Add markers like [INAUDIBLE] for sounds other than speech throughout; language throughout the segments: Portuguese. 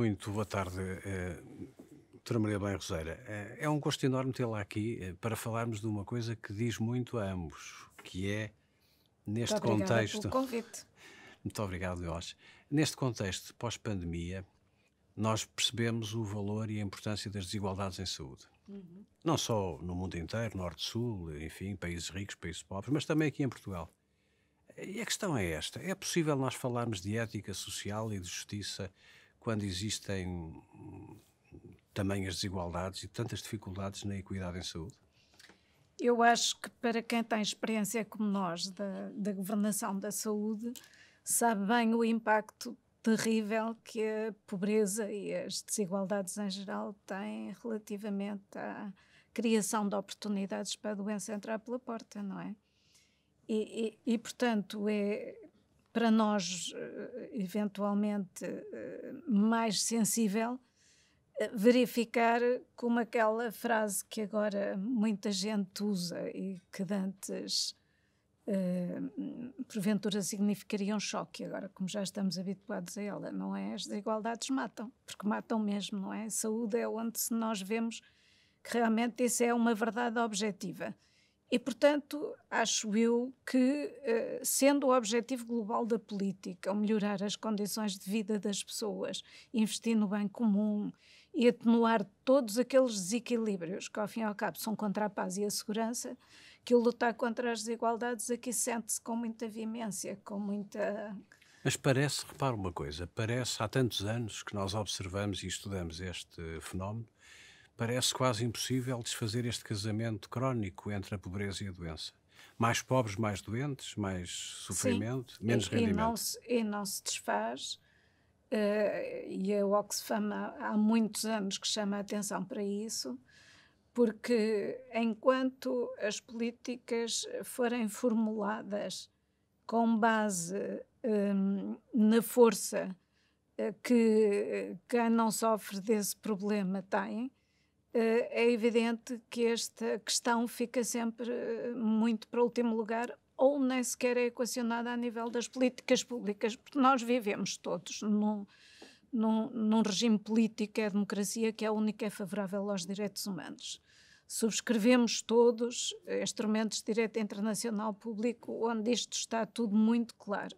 Muito boa tarde, eh, doutora Maria Bem Roseira. Eh, é um gosto enorme tê-la aqui eh, para falarmos de uma coisa que diz muito a ambos, que é, neste muito contexto... Pelo convite. Muito obrigado, nós. Neste contexto pós-pandemia, nós percebemos o valor e a importância das desigualdades em saúde. Uhum. Não só no mundo inteiro, norte-sul, enfim, países ricos, países pobres, mas também aqui em Portugal. E a questão é esta: é possível nós falarmos de ética social e de justiça quando existem tamanhas desigualdades e tantas dificuldades na equidade em saúde? Eu acho que para quem tem experiência como nós da, da governação da saúde, sabe bem o impacto terrível que a pobreza e as desigualdades em geral têm relativamente à criação de oportunidades para a doença entrar pela porta, não é? E, e, e portanto, é, para nós, eh, eventualmente, eh, mais sensível, eh, verificar como aquela frase que agora muita gente usa e que antes uh, porventura significaria um choque agora como já estamos habituados a ela não é as desigualdades matam porque matam mesmo não é saúde é onde nós vemos que realmente isso é uma verdade objetiva e, portanto, acho eu que, eh, sendo o objetivo global da política, melhorar as condições de vida das pessoas, investir no bem comum e atenuar todos aqueles desequilíbrios que, ao fim e ao cabo, são contra a paz e a segurança, que o lutar contra as desigualdades aqui sente-se com muita veemência, com muita. Mas parece, repara uma coisa, parece há tantos anos que nós observamos e estudamos este fenómeno Parece quase impossível desfazer este casamento crónico entre a pobreza e a doença. Mais pobres, mais doentes, mais sofrimento, Sim, menos e, rendimento. E não, se, e não se desfaz. Uh, e a Oxfam há, há muitos anos que chama a atenção para isso, porque enquanto as políticas forem formuladas com base um, na força eh, que quem não sofre desse problema tem, eh, é evidente que esta questão fica sempre eh, muito para o último lugar ou nem sequer é equacionada a nível das políticas públicas, porque nós vivemos todos num, num, num regime político é a democracia que é a única é favorável aos direitos humanos. Subscrevemos todos instrumentos de direito internacional público onde isto está tudo muito claro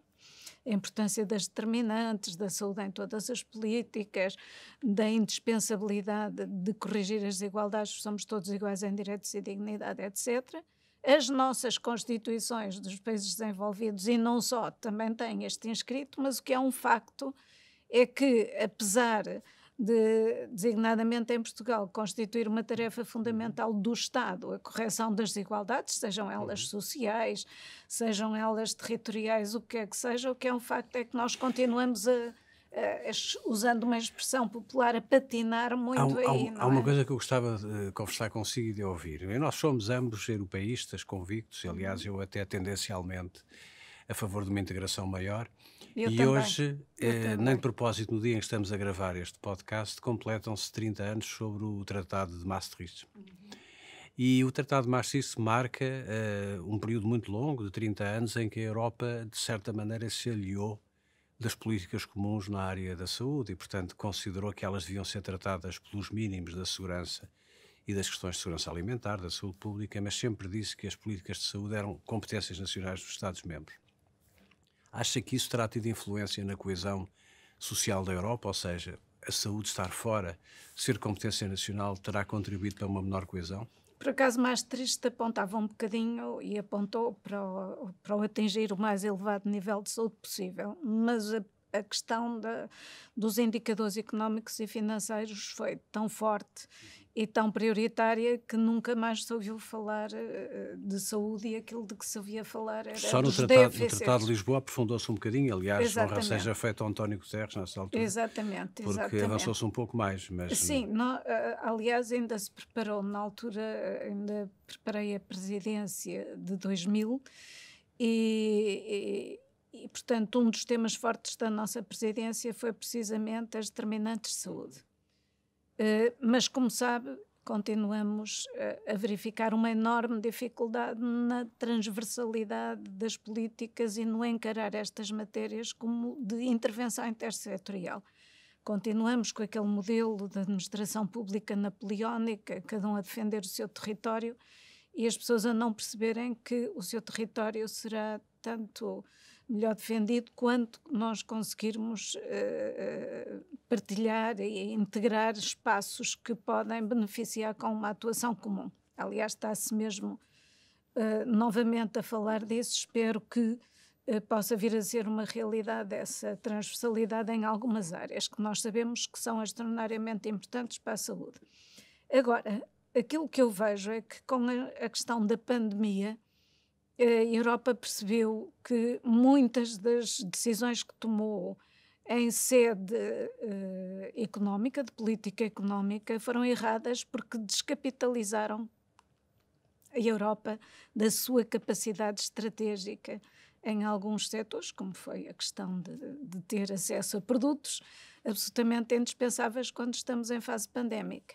a importância das determinantes da saúde em todas as políticas, da indispensabilidade de corrigir as desigualdades, somos todos iguais em direitos e dignidade, etc. As nossas constituições dos países desenvolvidos, e não só, também têm este inscrito, mas o que é um facto é que, apesar de, designadamente em Portugal, constituir uma tarefa fundamental uhum. do Estado, a correção das desigualdades, sejam elas uhum. sociais, sejam elas territoriais, o que é que seja, o que é um facto é que nós continuamos a, usando uma expressão popular, a patinar muito há, um, aí. Há, há é? uma coisa que eu gostava de eh, conversar consigo e de ouvir. Nós somos ambos europeístas convictos, aliás, uhum. eu até tendencialmente a favor de uma integração maior. Eu e também. hoje, eh, nem de propósito, no dia em que estamos a gravar este podcast, completam-se 30 anos sobre o Tratado de Maastricht. Uhum. E o Tratado de Maastricht marca uh, um período muito longo, de 30 anos, em que a Europa, de certa maneira, se aliou das políticas comuns na área da saúde e, portanto, considerou que elas deviam ser tratadas pelos mínimos da segurança e das questões de segurança alimentar, da saúde pública, mas sempre disse que as políticas de saúde eram competências nacionais dos Estados-membros. Acha que isso terá tido influência na coesão social da Europa? Ou seja, a saúde estar fora, ser competência nacional, terá contribuído para uma menor coesão? Por acaso, mais triste apontava um bocadinho e apontou para o, para o atingir o mais elevado nível de saúde possível, mas a, a questão dos indicadores económicos e financeiros foi tão forte e tão prioritária que nunca mais se ouviu falar eh, eh, de saúde e aquilo de que se ouvia falar era Só no, tratado, no Tratado de Lisboa aprofundou-se um bocadinho, aliás, honra seja feita ao António Guterres nessa altura. Exatamente, Porque avançou-se um pouco mais. Mas Sim, Não, eh, aliás, ainda se preparou, na altura ainda preparei a presidência de 2000 e, e e, portanto, um dos temas fortes da nossa presidência foi precisamente as determinantes de saúde. Eh, mas, como sabe, continuamos eh, a verificar uma enorme dificuldade na transversalidade das políticas e no encarar estas matérias como de intervenção intersetorial. Continuamos com aquele modelo de administração pública napoleónica, cada um a defender o seu território e as pessoas a não perceberem que o seu território será tanto melhor defendido quando nós conseguirmos uh, partilhar e integrar espaços que podem beneficiar com uma atuação comum. Aliás, está-se mesmo uh, novamente a falar disso. Espero que uh, possa vir a ser uma realidade essa transversalidade em algumas áreas que nós sabemos que são extraordinariamente importantes para a saúde. Agora, aquilo que eu vejo é que com a, a questão da pandemia a Europa percebeu que muitas das decisões que tomou em sede eh, económica, de política económica, foram erradas porque descapitalizaram a Europa da sua capacidade estratégica em alguns setores, como foi a questão de, de ter acesso a produtos absolutamente indispensáveis quando estamos em fase pandémica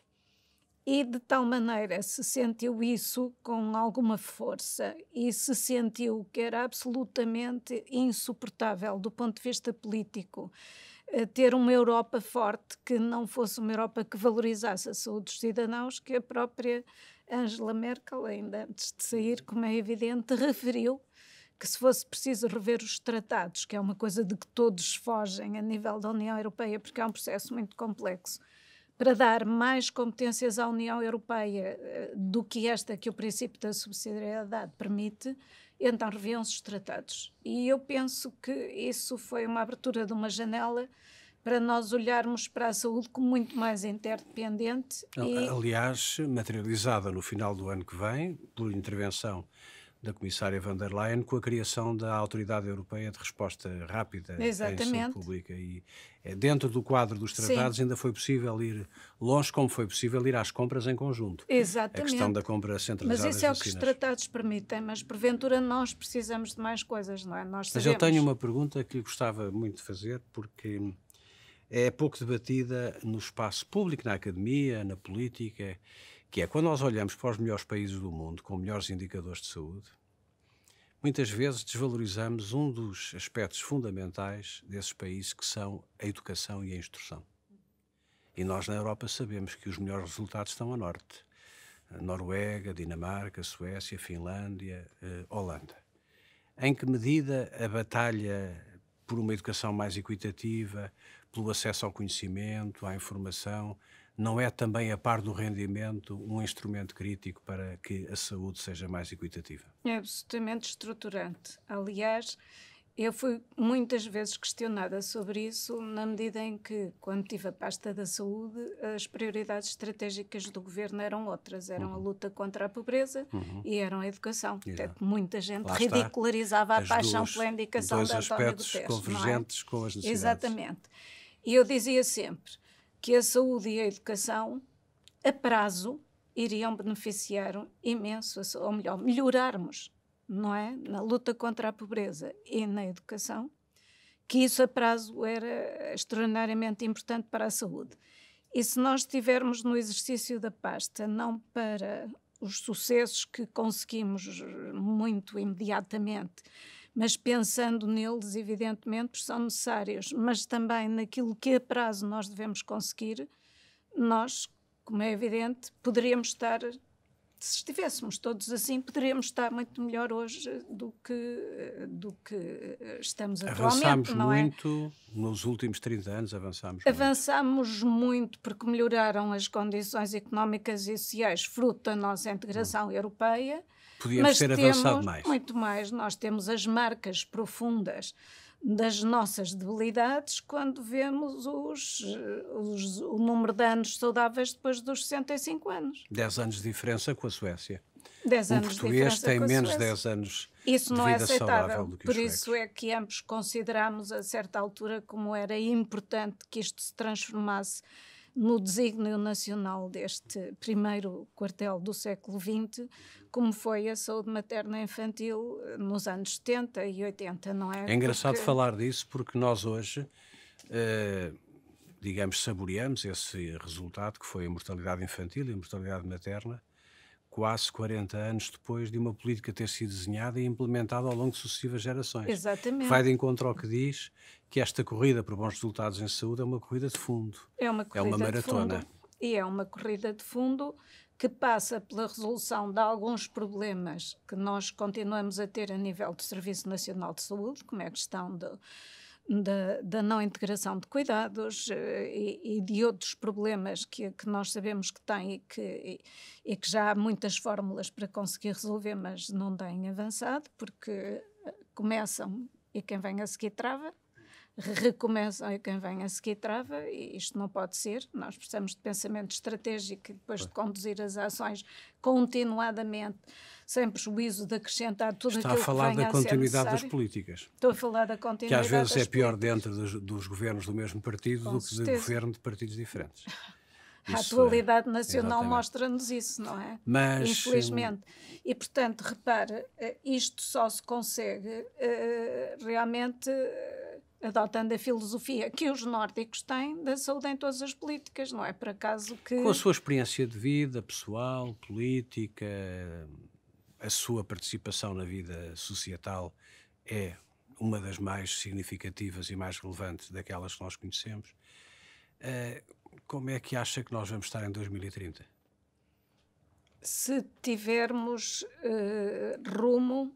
e de tal maneira se sentiu isso com alguma força e se sentiu que era absolutamente insuportável do ponto de vista político eh, ter uma Europa forte que não fosse uma Europa que valorizasse a saúde dos cidadãos, que a própria Angela Merkel, ainda antes de sair, como é evidente, referiu que se fosse preciso rever os tratados, que é uma coisa de que todos fogem a nível da União Europeia, porque é um processo muito complexo para dar mais competências à União Europeia eh, do que esta que o princípio da subsidiariedade permite, então reviam-se os tratados. E eu penso que isso foi uma abertura de uma janela para nós olharmos para a saúde como muito mais interdependente. Aliás, e... materializada no final do ano que vem, por intervenção da Comissária van der Leyen com a criação da Autoridade Europeia de Resposta Rápida Exatamente. à Pública. E eh, dentro do quadro dos tratados Sim. ainda foi possível ir longe, como foi possível ir às compras em conjunto. Exatamente. A questão da compra centralizada. Mas isso é o que os tratados permitem, mas porventura nós precisamos de mais coisas, não é? Nós sabemos. mas eu tenho uma pergunta que gostava muito de fazer, porque é pouco debatida no espaço público, na academia, na política que é quando nós olhamos para os melhores países do mundo, com melhores indicadores de saúde, muitas vezes desvalorizamos um dos aspectos fundamentais desses países, que são a educação e a instrução. E nós na Europa sabemos que os melhores resultados estão a norte. Noruega, Dinamarca, Suécia, Finlândia, eh, Holanda. Em que medida a batalha por uma educação mais equitativa, pelo acesso ao conhecimento, à informação, não é também, a par do rendimento, um instrumento crítico para que a saúde seja mais equitativa? É absolutamente estruturante. Aliás, eu fui muitas vezes questionada sobre isso, na medida em que, quando tive a pasta da saúde, as prioridades estratégicas do governo eram outras. Eram uhum. a luta contra a pobreza uhum. e eram a educação. Portanto, muita gente ridicularizava a paixão duas, pela indicação dois de António aspectos Guterres, é? convergentes é? com as necessidades. Exatamente. E eu dizia sempre que a saúde e a educação, a prazo, iriam beneficiar imenso, ou melhor, melhorarmos, não é? Na luta contra a pobreza e na educação, que isso a prazo era extraordinariamente importante para a saúde. E se nós estivermos no exercício da pasta, não para os sucessos que conseguimos muito imediatamente, mas pensando neles, evidentemente, são necessários, mas também naquilo que a prazo nós devemos conseguir, nós, como é evidente, poderíamos estar, se estivéssemos todos assim, poderíamos estar muito melhor hoje do que, do que estamos atualmente. É? Avançámos muito é? nos últimos 30 anos, avançámos Avançámos muito. muito porque melhoraram as condições económicas e sociais fruto da nossa integração hum. europeia, Podíamos ter avançado mais. Muito mais, nós temos as marcas profundas das nossas debilidades quando vemos os, os, o número de anos saudáveis depois dos 65 anos. 10 anos de diferença com a Suécia. 10 anos um português de tem menos de 10 anos isso não é aceitável. Por isso é que ambos consideramos a certa altura como era importante que isto se transformasse no desígnio nacional deste primeiro quartel do século XX, como foi a saúde materna infantil eh, nos anos 70 e 80, não é? É engraçado porque... falar disso porque nós hoje, eh, digamos, saboreamos esse resultado que foi a mortalidade infantil e a mortalidade materna, quase 40 anos depois de uma política ter sido desenhada e implementada ao longo de sucessivas gerações. Exatamente. Vai de encontro ao que diz que esta corrida por bons resultados em saúde é uma corrida de fundo. É uma corrida é uma maratona. E é uma corrida de fundo que passa pela resolução de alguns problemas que nós continuamos a ter a nível do Serviço Nacional de Saúde, como é a questão de da, da, não integração de cuidados eh, e, e de outros problemas que, que, nós sabemos que tem e que, e, e que já há muitas fórmulas para conseguir resolver, mas não têm avançado, porque eh, começam e quem vem a seguir trava recomeça, quem vem a seguir trava, e isto não pode ser, nós precisamos de pensamento estratégico e depois de conduzir as ações continuadamente, sem prejuízo de acrescentar tudo Está aquilo que Está a falar que da a continuidade das políticas. Estou a falar da continuidade Que às vezes é pior políticas. dentro dos, dos, governos do mesmo partido Com do que certeza. de governo de partidos diferentes. [LAUGHS] Isso a é atualidade [LAUGHS] nacional mostra-nos isso, não é? Mas, Infelizmente. Hum, e, portanto, repare, eh, isto só se consegue eh, realmente adotando a filosofia que os nórdicos têm da saúde em todas as políticas, não é por acaso que. Com a sua experiência de vida pessoal, política, a sua participação na vida societal é uma das mais significativas e mais relevantes daquelas que nós conhecemos. Eh, como é que acha que nós vamos estar em 2030? Se tivermos uh, rumo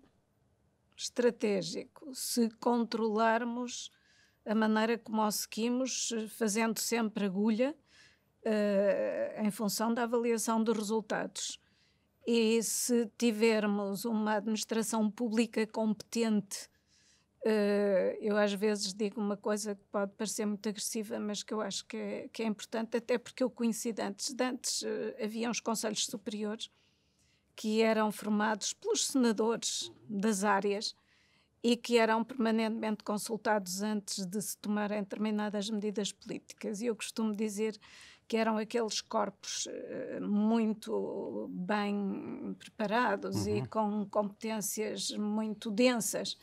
estratégico, se controlarmos a maneira como o seguimos, fazendo sempre agulha uh, em função da avaliação dos resultados. E se tivermos uma administração pública competente, uh, eu às vezes digo uma coisa que pode parecer muito agressiva, mas que eu acho que é, que é importante, até porque eu conheci de antes. De antes uh, havia uns conselhos superiores que eram formados pelos senadores das áreas e que eram permanentemente consultados antes de se tomarem determinadas medidas políticas. E eu costumo dizer que eram aqueles corpos eh, muito bem preparados uhum. e com competências muito densas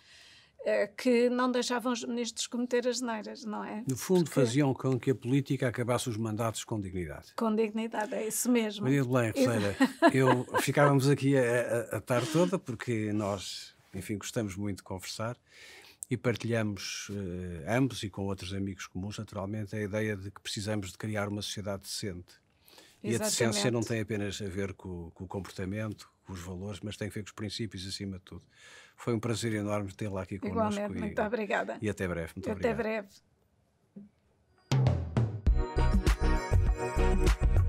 eh, que não deixavam os ministros cometer as neiras, não é? No fundo, Porque... faziam com que a política acabasse os mandatos com dignidade. Com dignidade, é isso mesmo. Maria de Belém, [LAUGHS] eu... ficávamos aqui a, a, a tarde toda, porque nós enfim, gostamos muito de conversar e partilhamos eh, ambos e com outros amigos comuns, naturalmente, a ideia de que precisamos de criar uma sociedade decente. Exatamente. E a decência não tem apenas a ver com, com, o comportamento, com os valores, mas tem a ver com os princípios acima de tudo. Foi um prazer enorme tê-la aqui Igualmente, connosco. Igualmente, muito obrigada. E até breve. Muito até obrigado. breve.